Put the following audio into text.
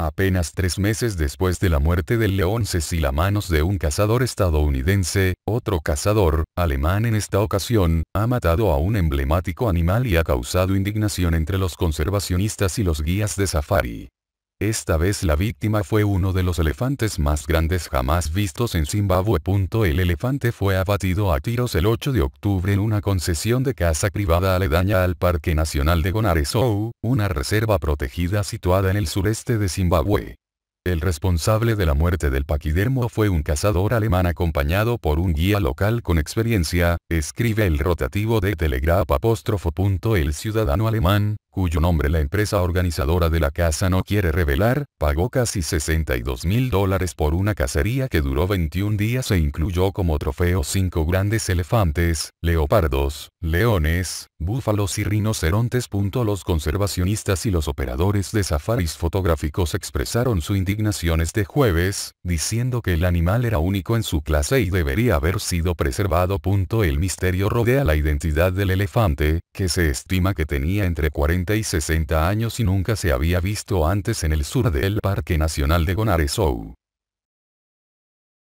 Apenas tres meses después de la muerte del león Cecil a manos de un cazador estadounidense, otro cazador, alemán en esta ocasión, ha matado a un emblemático animal y ha causado indignación entre los conservacionistas y los guías de safari. Esta vez la víctima fue uno de los elefantes más grandes jamás vistos en Zimbabue. El elefante fue abatido a tiros el 8 de octubre en una concesión de caza privada aledaña al Parque Nacional de Gonaresou, una reserva protegida situada en el sureste de Zimbabue. El responsable de la muerte del paquidermo fue un cazador alemán acompañado por un guía local con experiencia, escribe el rotativo de Telegrap El ciudadano alemán, cuyo nombre la empresa organizadora de la casa no quiere revelar, pagó casi 62 mil dólares por una cacería que duró 21 días e incluyó como trofeo cinco grandes elefantes, leopardos, leones, búfalos y rinocerontes. Los conservacionistas y los operadores de safaris fotográficos expresaron su indignación este jueves, diciendo que el animal era único en su clase y debería haber sido preservado. El misterio rodea la identidad del elefante, que se estima que tenía entre 40 y 60 años y nunca se había visto antes en el sur del Parque Nacional de Gonaresou.